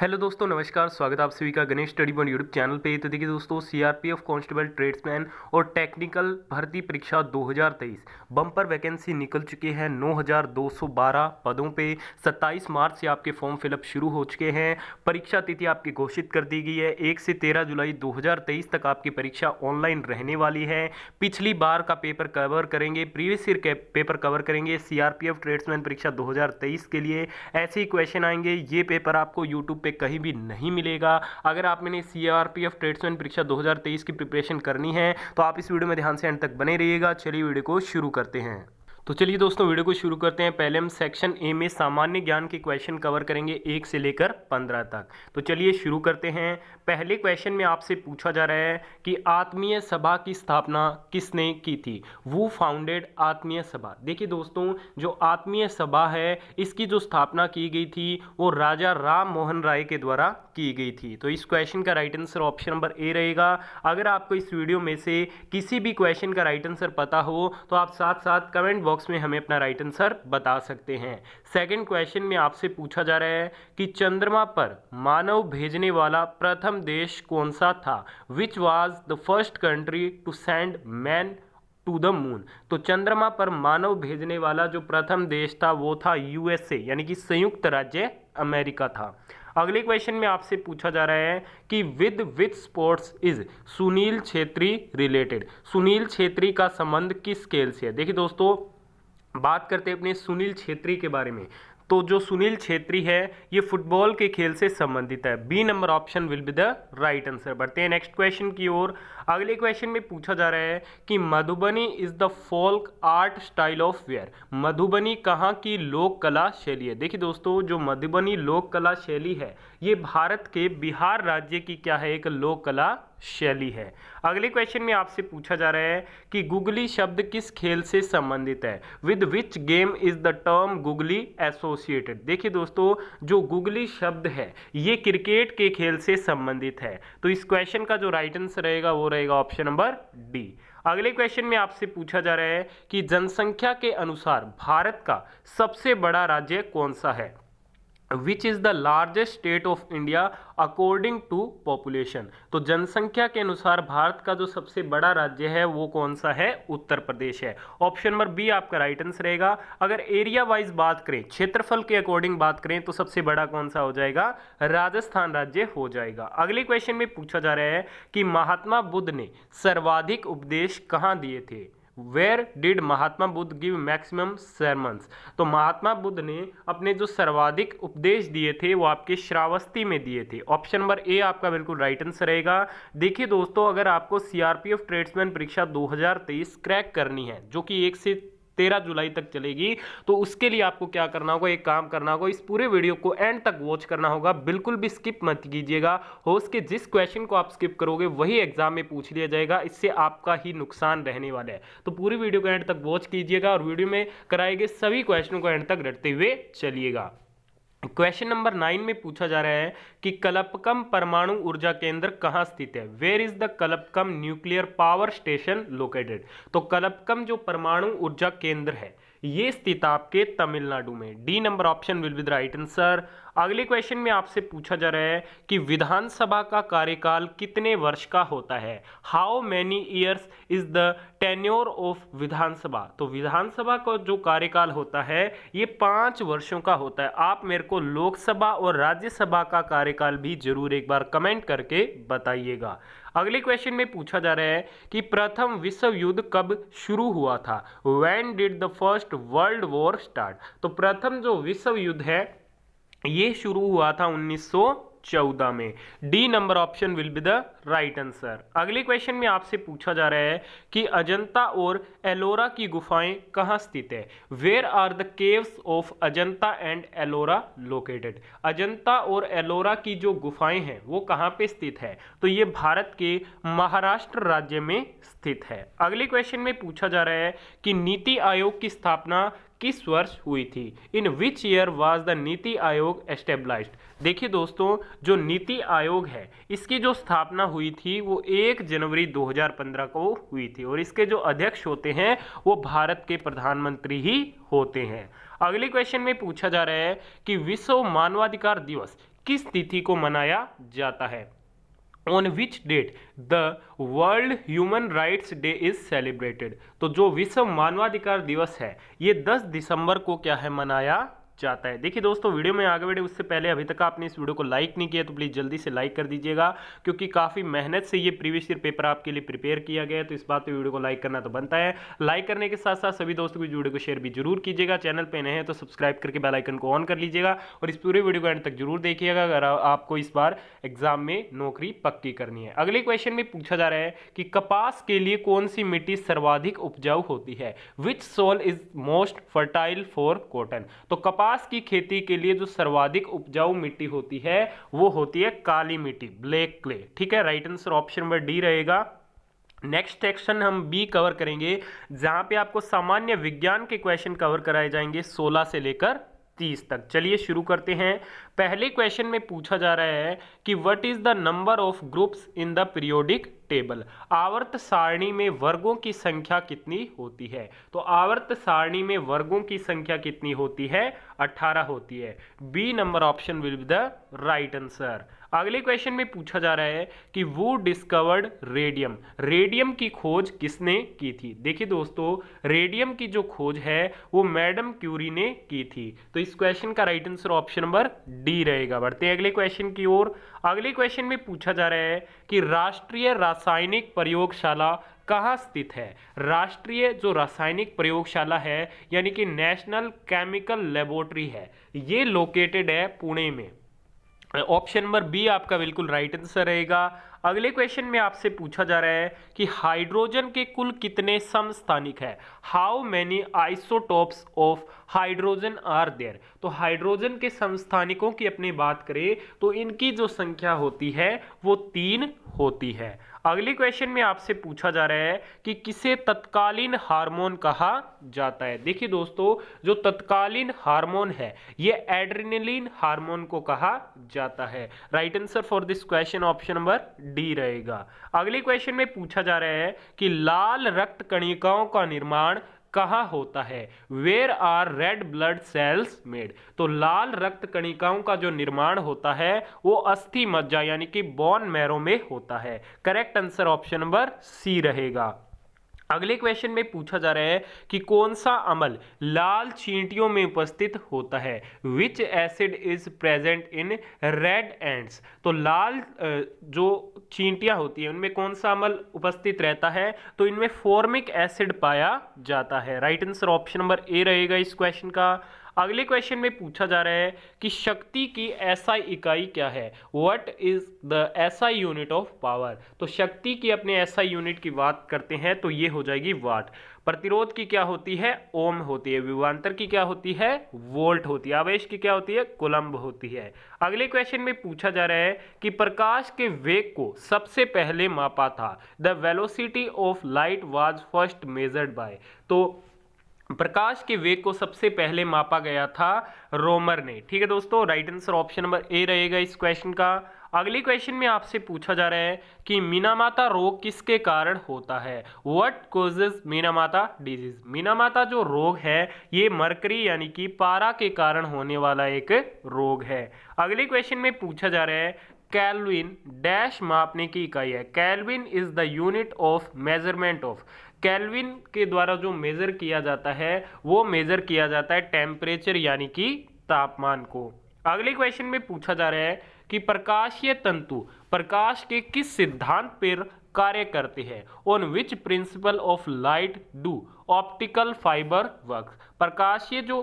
hello दोस्तों नमस्कार स्वागत आप सभी का Ganesh study point YouTube channel पे तो देखिए दोस्तों सीआरपीएफ कांस्टेबल ट्रेड्समैन और टेक्निकल भर्ती परीक्षा 2023 बम्पर वैकेंसी निकल चुकी है 9,212 पदों पे 27 मार्च से आपके फॉर्म फिलअप शुरू हो चुके हैं परीक्षा तिथि आपकी घोषित कर दी गई है एक से तेरह जुलाई दो तक आपकी परीक्षा ऑनलाइन रहने वाली है पिछली बार का पेपर कवर करेंगे प्रीवियस ईयर पेपर कवर करेंगे सी ट्रेड्समैन परीक्षा दो के लिए ऐसे ही क्वेश्चन आएंगे ये पेपर आपको यूट्यूब पे कहीं भी नहीं मिलेगा अगर आप मैंने C R P F tradesman परीक्षा 2023 की प्रिपरेशन करनी है तो आप इस वीडियो में ध्यान से एंड तक बने रहिएगा चलिए वीडियो को शुरू करते हैं तो चलिए दोस्तों वीडियो को शुरू करते हैं पहले हम सेक्शन ए में सामान्य ज्ञान के क्वेश्चन कवर करेंगे एक से लेकर पंद्रह तक तो चलिए शुरू करते हैं पहले क्वेश्चन में आपसे पूछा जा रहा है कि आत्मीय सभा की स्थापना किसने की थी वो फाउंडेड आत्मीय सभा देखिए दोस्तों जो आत्मीय सभा है इसकी जो स्थापना की गई थी वो राजा राम मोहन राय के द्वारा की गई थी तो इस क्वेश्चन का right answer option number A रहेगा अगर आपको इस वीडियो में से किसी भी क्वेश्चन का राइट आंसर पता हो तो आप साथ साथ कमेंट बॉक्स में हमें अपना राइट आंसर बता सकते हैं सेकंड क्वेश्चन में आपसे पूछा जा रहा है कि चंद्रमा पर मानव भेजने वाला प्रथम देश कौन सा था which was the first country to send man to the moon तो चंद्रमा पर मानव भेजने वाला जो प्रथम देश था वो था यूएसए यानी कि संयुक्त राज्य अमेरिका था अगले क्वेश्चन में आपसे पूछा जा रहा है कि with with sports is Sunil Chhetri related Sunil Chhetri का संबंध किस खेल से है देखिए दोस्तों बात करते हैं अपने सुनील छेत्री के बारे में तो जो सुनील छेत्री है ये फुटबॉल के खेल से संबंधित है B number option will be the right answer बढ़ते हैं नेक्स्ट क्वेश्चन की ओर अगले क्वेश्चन में पूछा जा रहा है कि Madhubani is the folk art style of where Madhubani कहाँ की लोक कला शैली है देखिए दोस्तों जो मधुबनी लोक कला शैली है ये भारत के बिहार राज्य की क्या है एक लोक कला शैली है अगले क्वेश्चन में आपसे पूछा जा रहा है कि गुगली शब्द किस खेल से संबंधित है with which game is the term googly associated देखिए दोस्तों जो गुगली शब्द है ये क्रिकेट के खेल से संबंधित है तो इस क्वेश्चन का जो राइट आंसर रहेगा वो रहेगा ऑप्शन नंबर डी अगले क्वेश्चन में आपसे पूछा जा रहा है कि जनसंख्या के अनुसार भारत का सबसे बड़ा राज्य कौन सा है which is the largest state of India according to population तो जनसंख्या के अनुसार भारत का जो सबसे बड़ा राज्य है वो कौन सा है उत्तर प्रदेश है ऑप्शन नंबर बी आपका राइट आंसर रहेगा अगर एरिया वाइज बात करें क्षेत्रफल के अकॉर्डिंग बात करें तो सबसे बड़ा कौन सा हो जाएगा राजस्थान राज्य हो जाएगा अगले क्वेश्चन में पूछा जा रहा है कि महात्मा बुद्ध ने सर्वाधिक उपदेश कहाँ दिए थे where did Mahatma Buddha give maximum sermons तो महात्मा बुद्ध ने अपने जो सर्वाधिक उपदेश दिए थे वो आपके श्रावस्ती में दिए थे ऑप्शन नंबर ए आपका बिल्कुल राइट आंसर रहेगा देखिए दोस्तों अगर आपको सीआरपीएफ ट्रेड्समैन परीक्षा 2023 क्रैक करनी है जो कि एक से तेरह जुलाई तक चलेगी तो उसके लिए आपको क्या करना होगा एक काम करना होगा इस पूरे वीडियो को एंड तक वॉच करना होगा बिल्कुल भी स्किप मत कीजिएगा हो उसके जिस क्वेश्चन को आप स्किप करोगे वही एग्जाम में पूछ लिया जाएगा इससे आपका ही नुकसान रहने वाला है तो पूरी वीडियो को एंड तक वॉच कीजिएगा और वीडियो में कराए गए सभी क्वेश्चनों को एंड तक रटते हुए चलिएगा क्वेश्चन नंबर नाइन में पूछा जा रहा है कि कलपकम परमाणु ऊर्जा केंद्र कहाँ स्थित है where is the Kalpakkam nuclear power station located तो कलपकम जो परमाणु ऊर्जा केंद्र है ये स्थित आपके तमिलनाडु में D number option will be the right answer अगले क्वेश्चन में आपसे पूछा जा रहा है कि विधानसभा का कार्यकाल कितने वर्ष का होता है how many years is the tenure of Vidhan Sabha तो विधानसभा का जो कार्यकाल होता है ये पांच वर्षों का होता है आप मेरे को लोकसभा और राज्यसभा का कार्य कार्यकाल भी जरूर एक बार कमेंट करके बताइएगा अगले क्वेश्चन में पूछा जा रहा है कि प्रथम विश्व युद्ध कब शुरू हुआ था when did the first world war start तो प्रथम जो विश्व युद्ध है ये शुरू हुआ था उन्नीस चौदह में D number option will be the right answer अगले क्वेश्चन में आपसे पूछा जा रहा है कि अजंता और एलोरा की गुफाएं कहाँ स्थित है where are the caves of Ajanta and Ellora located Ajanta और एलोरा की जो गुफाएं हैं वो कहाँ पे स्थित है तो ये भारत के महाराष्ट्र राज्य में स्थित है अगले क्वेश्चन में पूछा जा रहा है कि नीति आयोग की स्थापना किस वर्ष हुई थी in which year was the NITI Aayog एस्टेब्लाइज देखिए दोस्तों जो नीति आयोग है इसकी जो स्थापना हुई थी वो 1 जनवरी 2015 को हुई थी और इसके जो अध्यक्ष होते हैं वो भारत के प्रधानमंत्री ही होते हैं अगले क्वेश्चन में पूछा जा रहा है कि विश्व मानवाधिकार दिवस किस तिथि को मनाया जाता है on which date the world human rights day is celebrated तो जो विश्व मानवाधिकार दिवस है ये 10 दिसंबर को क्या है मनाया जाता है देखिए दोस्तों वीडियो में आगे बढ़े उससे पहले अभी तक आपने इस वीडियो को लाइक नहीं किया तो प्लीज़ जल्दी से लाइक कर दीजिएगा क्योंकि काफ़ी मेहनत से ये प्रीवियस ईयर पेपर आपके लिए प्रिपेयर किया गया है तो इस बात पे वीडियो को लाइक करना तो बनता है लाइक करने के साथ साथ सभी दोस्तों की वीडियो को शेयर भी जरूर कीजिएगा चैनल पर नए हैं तो सब्सक्राइब करके बेलाइकन को ऑन कर लीजिएगा और इस पूरे वीडियो को एंड तक जरूर देखिएगा अगर आपको इस बार एग्जाम में नौकरी पक्की करनी है अगले क्वेश्चन में पूछा जा रहा है कि कपास के लिए कौन सी मिट्टी सर्वाधिक उपजाऊ होती है which soil is most fertile for cotton तो कपास कपास की खेती के लिए जो सर्वाधिक उपजाऊ मिट्टी होती है वो होती है काली मिट्टी ब्लैक क्ले ठीक है right answer option number D रहेगा नेक्स्ट सेक्शन हम बी कवर करेंगे जहां पे आपको सामान्य विज्ञान के क्वेश्चन कवर कराए जाएंगे 16 से लेकर 30 तक चलिए शुरू करते हैं पहले क्वेश्चन में पूछा जा रहा है कि what is the number of groups in the periodic table आवर्त सारणी में वर्गों की संख्या कितनी होती है तो आवर्त सारणी में वर्गों की संख्या कितनी होती है 18 होती है B number option will be the right answer अगले क्वेश्चन में पूछा जा रहा है कि वो डिस्कवर्ड रेडियम रेडियम की खोज किसने की थी देखिए दोस्तों रेडियम की जो खोज है वो मैडम क्यूरी ने की थी तो इस क्वेश्चन का right answer option number D रहेगा बढ़ते अगले क्वेश्चन की ओर अगले क्वेश्चन में पूछा जा रहा है कि राष्ट्रीय रासायनिक प्रयोगशाला कहाँ स्थित है राष्ट्रीय जो रासायनिक प्रयोगशाला है यानी कि नेशनल केमिकल लेबोरेटरी है ये लोकेटेड है पुणे में ऑप्शन नंबर बी आपका बिल्कुल राइट आंसर रहेगा अगले क्वेश्चन में आपसे पूछा जा रहा है कि हाइड्रोजन के कुल कितने समस्थानिक है how many isotopes of hydrogen are there तो हाइड्रोजन के समस्थानिकों की अपनी बात करें तो इनकी जो संख्या होती है वो तीन होती है अगले क्वेश्चन में आपसे पूछा जा रहा है कि किसे तत्कालीन हार्मोन कहा जाता है देखिए दोस्तों जो तत्कालीन हार्मोन है ये एड्रेनलिन हार्मोन को कहा जाता है right answer for this question option number D रहेगा अगले क्वेश्चन में पूछा जा रहा है कि लाल रक्त कणिकाओं का निर्माण कहा होता है where are red blood cells made तो लाल रक्त कणिकाओं का जो निर्माण होता है वो अस्थि मज्जा यानी कि बॉन मैरो में होता है correct answer option number C रहेगा अगले क्वेश्चन में पूछा जा रहा है कि कौन सा अमल लाल चींटियों में उपस्थित होता है which acid is present in red ants तो लाल जो चींटियां होती हैं उनमें कौन सा अमल उपस्थित रहता है तो इनमें फॉर्मिक एसिड पाया जाता है right answer option number A रहेगा इस क्वेश्चन का अगले क्वेश्चन में पूछा जा रहा है कि शक्ति की एसआई इकाई क्या है what is the SI unit of power तो शक्ति की अपने एसआई यूनिट की बात करते हैं तो ये हो जाएगी वाट प्रतिरोध की क्या होती है ओम होती है विवांतर की क्या होती है वोल्ट होती है आवेश की क्या होती है कोलम्ब होती है अगले क्वेश्चन में पूछा जा रहा है कि प्रकाश के वेग को सबसे पहले मापा था the velocity of light was first measured by तो प्रकाश के वेग को सबसे पहले मापा गया था रोमर ने ठीक है दोस्तों right answer option number A रहेगा इस क्वेश्चन का अगले क्वेश्चन में आपसे पूछा जा रहा है कि मीनामाता रोग किसके कारण होता है what causes Minamata disease Minamata जो रोग है ये मरकरी यानी कि पारा के कारण होने वाला एक रोग है अगले क्वेश्चन में पूछा जा रहा है कैलविन डैश मापने की इकाई है kelvin is the unit of measurement of kelvin के द्वारा जो मेज़र किया जाता है वो मेज़र किया जाता है टेम्परेचर यानी कि तापमान को अगले क्वेश्चन में पूछा जा रहा है कि प्रकाशीय तंतु प्रकाश के किस सिद्धांत पर कार्य करते हैं on which principle of light do optical fibre work प्रकाशीय जो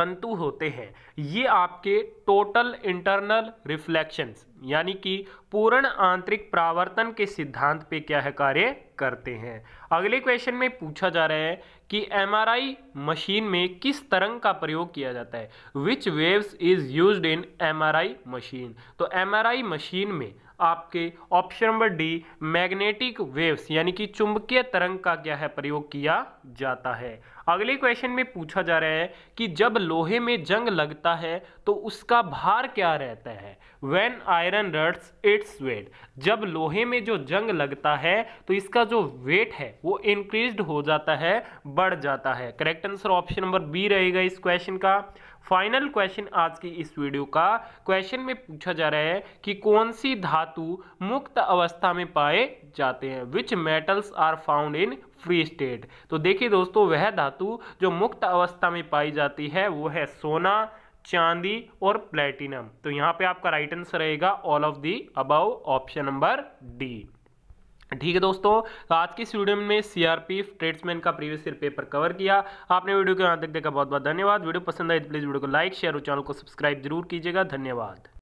तंतु होते हैं ये आपके टोटल इंटरनल रिफ्लेक्शंस यानी कि पूर्ण आंतरिक प्रावर्तन के सिद्धांत पे क्या है कार्य करते हैं अगले क्वेश्चन में पूछा जा रहा है कि एमआरआई मशीन में किस तरंग का प्रयोग किया जाता है which waves is use in MRI machine तो एमआरआई मशीन में आपके option number D magnetic waves यानी कि चुंबकीय तरंग का क्या है प्रयोग किया जाता है अगले क्वेश्चन में पूछा जा रहा है कि जब लोहे में जंग लगता है तो उसका भार क्या रहता है when iron rusts its weight जब लोहे में जो जंग लगता है तो इसका जो वेट है वो इंक्रीज हो जाता है बढ़ जाता है correct answer option number B रहेगा इस क्वेश्चन का फाइनल क्वेश्चन आज की इस वीडियो का क्वेश्चन में पूछा जा रहा है कि कौन सी धातु मुक्त अवस्था में पाए जाते हैं which metals are found in free state तो देखिए दोस्तों वह धातु जो मुक्त अवस्था में पाई जाती है वो है सोना चांदी और प्लेटिनम तो यहाँ पे आपका राइट आंसर रहेगा all of the above option number D ठीक है दोस्तों तो आज की इस वीडियो में सीआरपीएफ ट्रेड्समैन का प्रीवियस ईयर पेपर कवर किया आपने वीडियो को यहाँ तक देखा बहुत बहुत धन्यवाद वीडियो पसंद आए तो प्लीज़ वीडियो को लाइक शेयर और चैनल को सब्सक्राइब जरूर कीजिएगा धन्यवाद